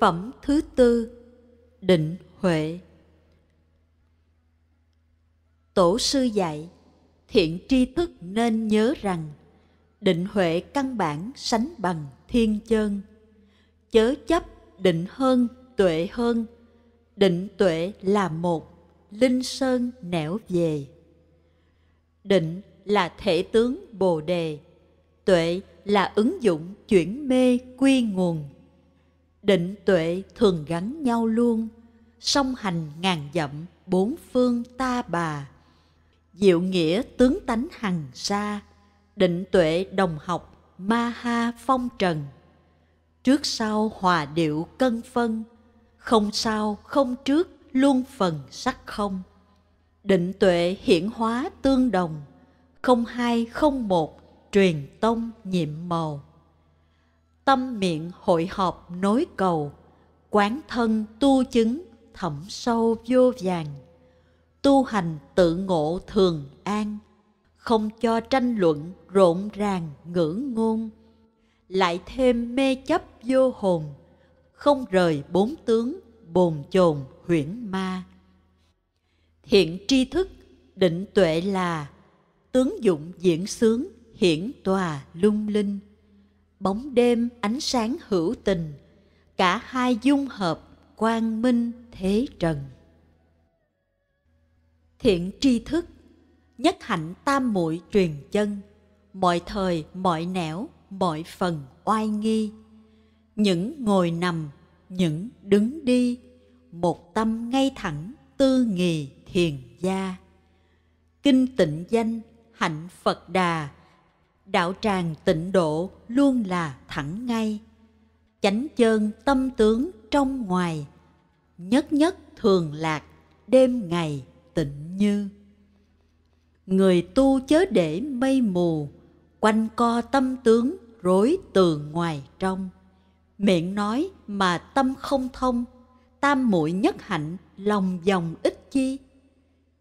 Phẩm thứ tư Định Huệ Tổ sư dạy, thiện tri thức nên nhớ rằng định huệ căn bản sánh bằng thiên chân. Chớ chấp định hơn, tuệ hơn, định tuệ là một, linh sơn nẻo về. Định là thể tướng Bồ đề, tuệ là ứng dụng chuyển mê quy nguồn định tuệ thường gắn nhau luôn song hành ngàn dặm bốn phương ta bà diệu nghĩa tướng tánh hằng xa định tuệ đồng học ma ha phong trần trước sau hòa điệu cân phân không sao không trước luôn phần sắc không định tuệ hiển hóa tương đồng không hai không một truyền tông nhiệm màu tâm miệng hội họp nối cầu quán thân tu chứng thẩm sâu vô vàng tu hành tự ngộ thường an không cho tranh luận rộn ràng ngữ ngôn lại thêm mê chấp vô hồn không rời bốn tướng bồn chồn huyễn ma hiện tri thức định tuệ là tướng dụng diễn sướng hiển tòa lung linh bóng đêm ánh sáng hữu tình cả hai dung hợp quang minh thế trần thiện tri thức nhất hạnh tam muội truyền chân mọi thời mọi nẻo mọi phần oai nghi những ngồi nằm những đứng đi một tâm ngay thẳng tư nghì thiền gia kinh tịnh danh hạnh phật đà đạo tràng tịnh độ luôn là thẳng ngay chánh chơn tâm tướng trong ngoài nhất nhất thường lạc đêm ngày tịnh như người tu chớ để mây mù quanh co tâm tướng rối từ ngoài trong miệng nói mà tâm không thông tam muội nhất hạnh lòng dòng ít chi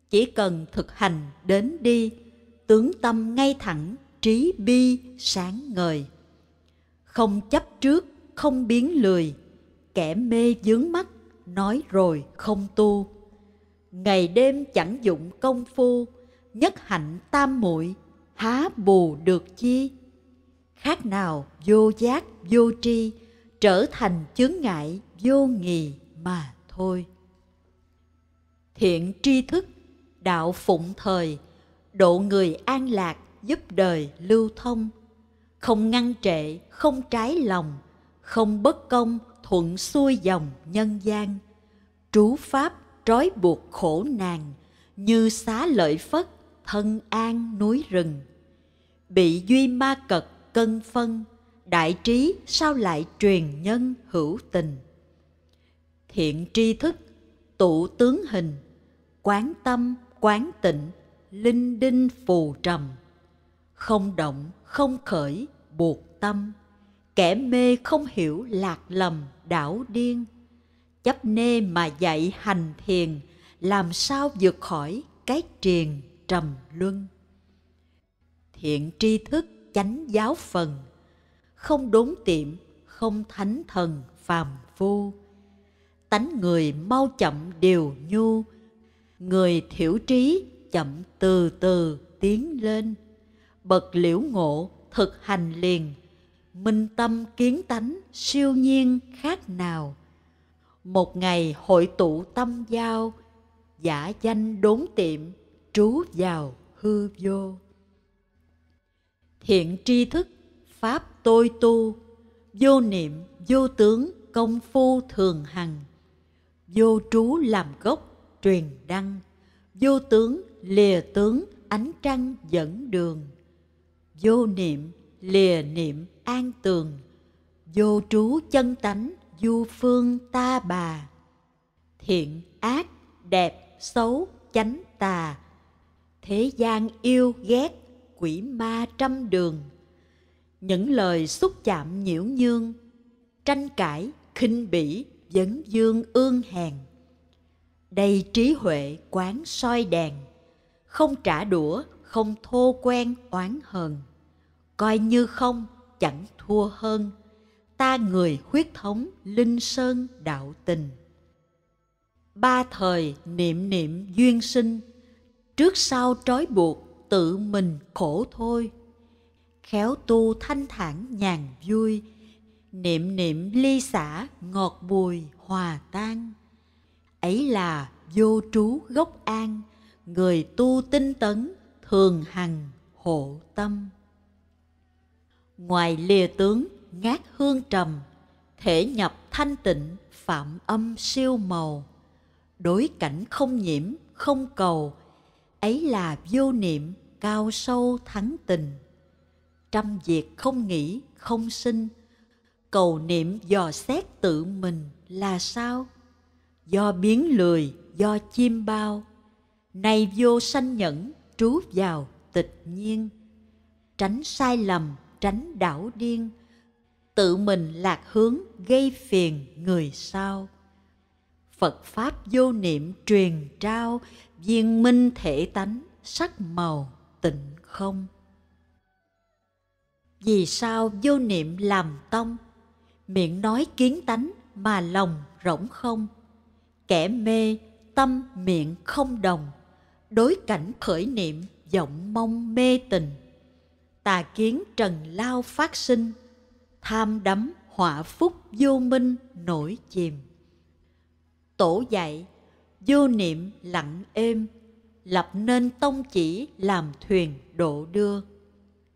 chỉ cần thực hành đến đi tướng tâm ngay thẳng trí bi sáng ngời không chấp trước không biến lười kẻ mê dướng mắt nói rồi không tu ngày đêm chẳng dụng công phu nhất hạnh tam muội há bù được chi khác nào vô giác vô tri trở thành chướng ngại vô nghì mà thôi thiện tri thức đạo phụng thời độ người an lạc giúp đời lưu thông không ngăn trệ không trái lòng không bất công thuận xuôi dòng nhân gian trú pháp trói buộc khổ nàng như xá lợi phất thân an núi rừng bị duy ma cật cân phân đại trí sao lại truyền nhân hữu tình thiện tri thức tụ tướng hình quán tâm quán tịnh linh đinh phù trầm không động không khởi buộc tâm kẻ mê không hiểu lạc lầm đảo điên chấp nê mà dạy hành thiền làm sao vượt khỏi cái triền trầm luân thiện tri thức chánh giáo phần không đốn tiệm không thánh thần phàm phu tánh người mau chậm đều nhu người thiểu trí chậm từ từ tiến lên bậc liễu ngộ thực hành liền minh tâm kiến tánh siêu nhiên khác nào một ngày hội tụ tâm giao giả danh đốn tiệm trú vào hư vô thiện tri thức pháp tôi tu vô niệm vô tướng công phu thường hằng vô trú làm gốc truyền đăng vô tướng lìa tướng ánh trăng dẫn đường vô niệm lìa niệm an tường vô trú chân tánh du phương ta bà thiện ác đẹp xấu chánh tà thế gian yêu ghét quỷ ma trăm đường những lời xúc chạm nhiễu nhương tranh cãi khinh bỉ vấn dương ương hèn đây trí huệ quán soi đèn không trả đũa không thô quen oán hờn coi như không chẳng thua hơn ta người huyết thống linh sơn đạo tình ba thời niệm niệm duyên sinh trước sau trói buộc tự mình khổ thôi khéo tu thanh thản nhàn vui niệm niệm ly xả ngọt bùi hòa tan ấy là vô trú gốc an người tu tinh tấn thường hằng hộ tâm ngoài lìa tướng ngát hương trầm thể nhập thanh tịnh phạm âm siêu màu đối cảnh không nhiễm không cầu ấy là vô niệm cao sâu thắng tình trăm việc không nghĩ không sinh cầu niệm dò xét tự mình là sao do biến lười do chim bao nay vô sanh nhẫn trú vào tịch nhiên tránh sai lầm tránh đảo điên tự mình lạc hướng gây phiền người sau phật pháp vô niệm truyền trao viên minh thể tánh sắc màu tịnh không vì sao vô niệm làm tông miệng nói kiến tánh mà lòng rỗng không kẻ mê tâm miệng không đồng đối cảnh khởi niệm vọng mong mê tình tà kiến trần lao phát sinh tham đắm họa phúc vô minh nổi chìm tổ dạy vô niệm lặng êm lập nên tông chỉ làm thuyền độ đưa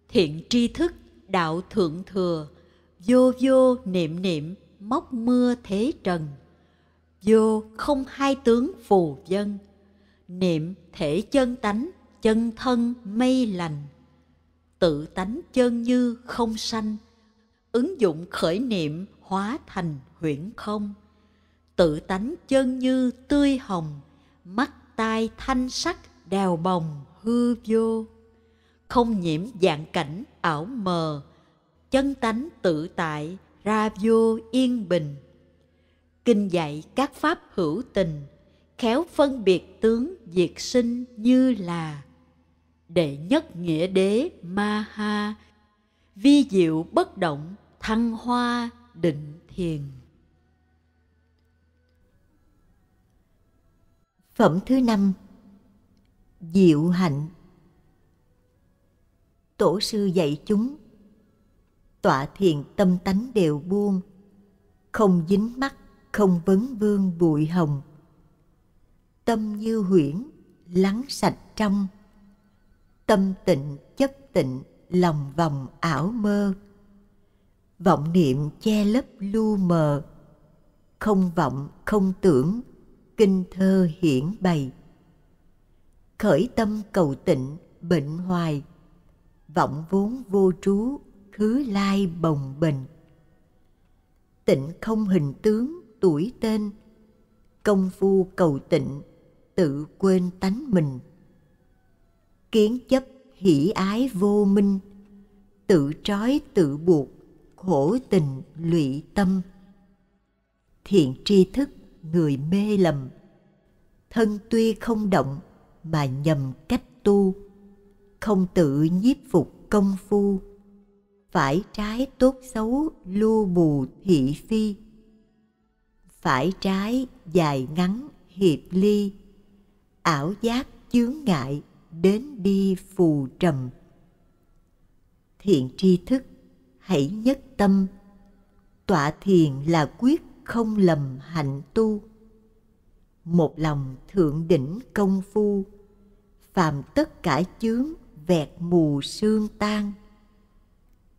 thiện tri thức đạo thượng thừa vô vô niệm niệm móc mưa thế trần vô không hai tướng phù dân niệm thể chân tánh chân thân mây lành tự tánh chân như không sanh ứng dụng khởi niệm hóa thành huyễn không tự tánh chân như tươi hồng mắt tai thanh sắc đào bồng hư vô không nhiễm dạng cảnh ảo mờ chân tánh tự tại ra vô yên bình kinh dạy các pháp hữu tình khéo phân biệt tướng diệt sinh như là đệ nhất nghĩa đế ma ha vi diệu bất động thăng hoa định thiền phẩm thứ năm diệu hạnh tổ sư dạy chúng tọa thiền tâm tánh đều buông không dính mắt không vấn vương bụi hồng tâm như huyễn lắng sạch trong tâm tịnh chấp tịnh lòng vòng ảo mơ vọng niệm che lấp lu mờ không vọng không tưởng kinh thơ hiển bày khởi tâm cầu tịnh bệnh hoài vọng vốn vô trú khứ lai bồng bềnh tịnh không hình tướng tuổi tên công phu cầu tịnh tự quên tánh mình kiến chấp hỷ ái vô minh tự trói tự buộc khổ tình lụy tâm thiện tri thức người mê lầm thân tuy không động mà nhầm cách tu không tự nhiếp phục công phu phải trái tốt xấu lu bù thị phi phải trái dài ngắn hiệp ly ảo giác chướng ngại đến đi phù trầm thiện tri thức hãy nhất tâm tọa thiền là quyết không lầm hạnh tu một lòng thượng đỉnh công phu phàm tất cả chướng vẹt mù sương tan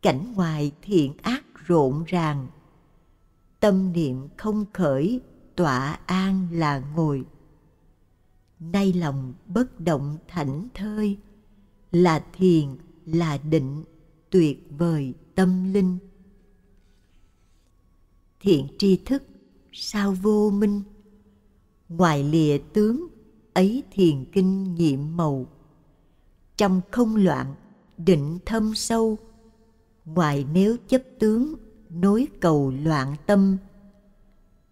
cảnh ngoài thiện ác rộn ràng tâm niệm không khởi tọa an là ngồi nay lòng bất động thảnh thơi là thiền là định tuyệt vời tâm linh thiện tri thức sao vô minh ngoài lìa tướng ấy thiền kinh nhiệm màu trong không loạn định thâm sâu ngoài nếu chấp tướng nối cầu loạn tâm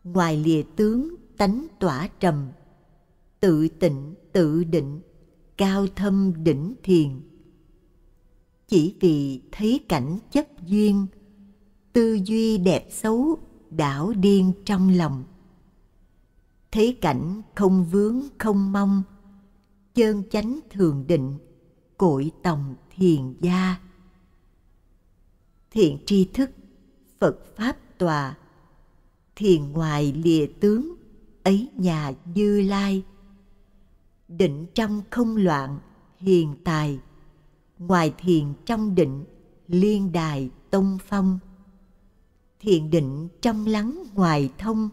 ngoài lìa tướng tánh tỏa trầm tự tịnh tự định cao thâm đỉnh thiền chỉ vì thấy cảnh chấp duyên tư duy đẹp xấu đảo điên trong lòng thấy cảnh không vướng không mong chơn chánh thường định cội tòng thiền gia thiện tri thức phật pháp tòa thiền ngoài lìa tướng ấy nhà như lai định trong không loạn hiền tài ngoài thiền trong định liên đài tông phong thiền định trong lắng ngoài thông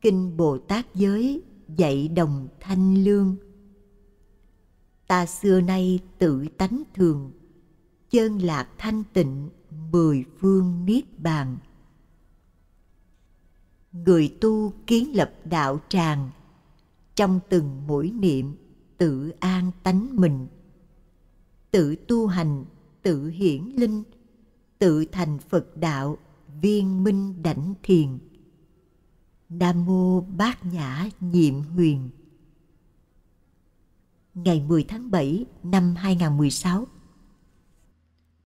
kinh bồ tát giới dạy đồng thanh lương ta xưa nay tự tánh thường chơn lạc thanh tịnh mười phương niết bàn người tu kiến lập đạo tràng trong từng mỗi niệm tự an tánh mình tự tu hành tự hiển linh tự thành phật đạo viên minh đảnh thiền nam mô bát nhã nhiệm huyền ngày 10 tháng 7 năm 2016